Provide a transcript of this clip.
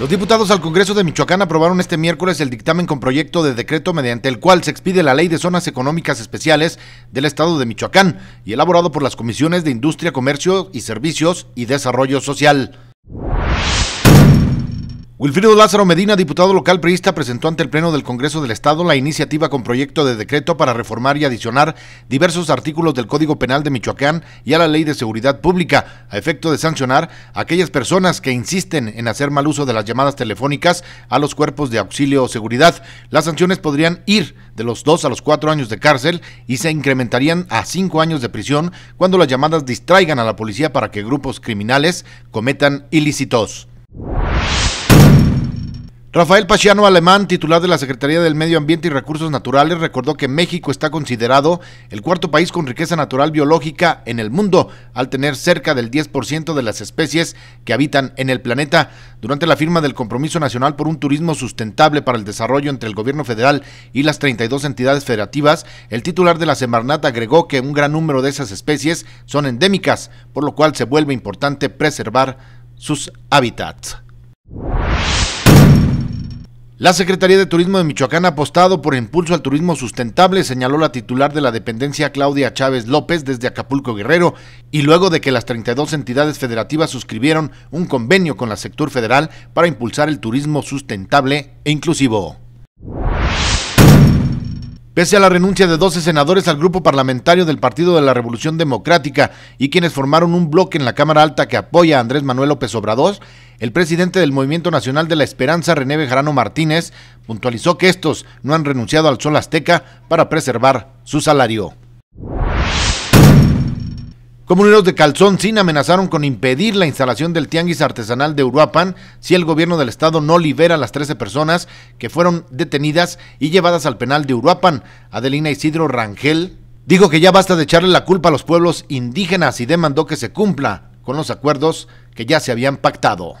Los diputados al Congreso de Michoacán aprobaron este miércoles el dictamen con proyecto de decreto mediante el cual se expide la Ley de Zonas Económicas Especiales del Estado de Michoacán y elaborado por las Comisiones de Industria, Comercio y Servicios y Desarrollo Social. Wilfrido Lázaro Medina, diputado local priista, presentó ante el Pleno del Congreso del Estado la iniciativa con proyecto de decreto para reformar y adicionar diversos artículos del Código Penal de Michoacán y a la Ley de Seguridad Pública, a efecto de sancionar a aquellas personas que insisten en hacer mal uso de las llamadas telefónicas a los cuerpos de auxilio o seguridad. Las sanciones podrían ir de los dos a los cuatro años de cárcel y se incrementarían a cinco años de prisión cuando las llamadas distraigan a la policía para que grupos criminales cometan ilícitos. Rafael Pachiano Alemán, titular de la Secretaría del Medio Ambiente y Recursos Naturales, recordó que México está considerado el cuarto país con riqueza natural biológica en el mundo, al tener cerca del 10% de las especies que habitan en el planeta. Durante la firma del Compromiso Nacional por un Turismo Sustentable para el Desarrollo entre el Gobierno Federal y las 32 entidades federativas, el titular de la Semarnat agregó que un gran número de esas especies son endémicas, por lo cual se vuelve importante preservar sus hábitats. La Secretaría de Turismo de Michoacán ha apostado por impulso al turismo sustentable, señaló la titular de la dependencia Claudia Chávez López desde Acapulco Guerrero, y luego de que las 32 entidades federativas suscribieron un convenio con la sector federal para impulsar el turismo sustentable e inclusivo. Pese a la renuncia de 12 senadores al grupo parlamentario del Partido de la Revolución Democrática y quienes formaron un bloque en la Cámara Alta que apoya a Andrés Manuel López Obrador, el presidente del Movimiento Nacional de la Esperanza, René Bejarano Martínez, puntualizó que estos no han renunciado al sol azteca para preservar su salario. Comuneros de Calzón Sin amenazaron con impedir la instalación del tianguis artesanal de Uruapan si el gobierno del estado no libera a las 13 personas que fueron detenidas y llevadas al penal de Uruapan. Adelina Isidro Rangel dijo que ya basta de echarle la culpa a los pueblos indígenas y demandó que se cumpla con los acuerdos que ya se habían pactado.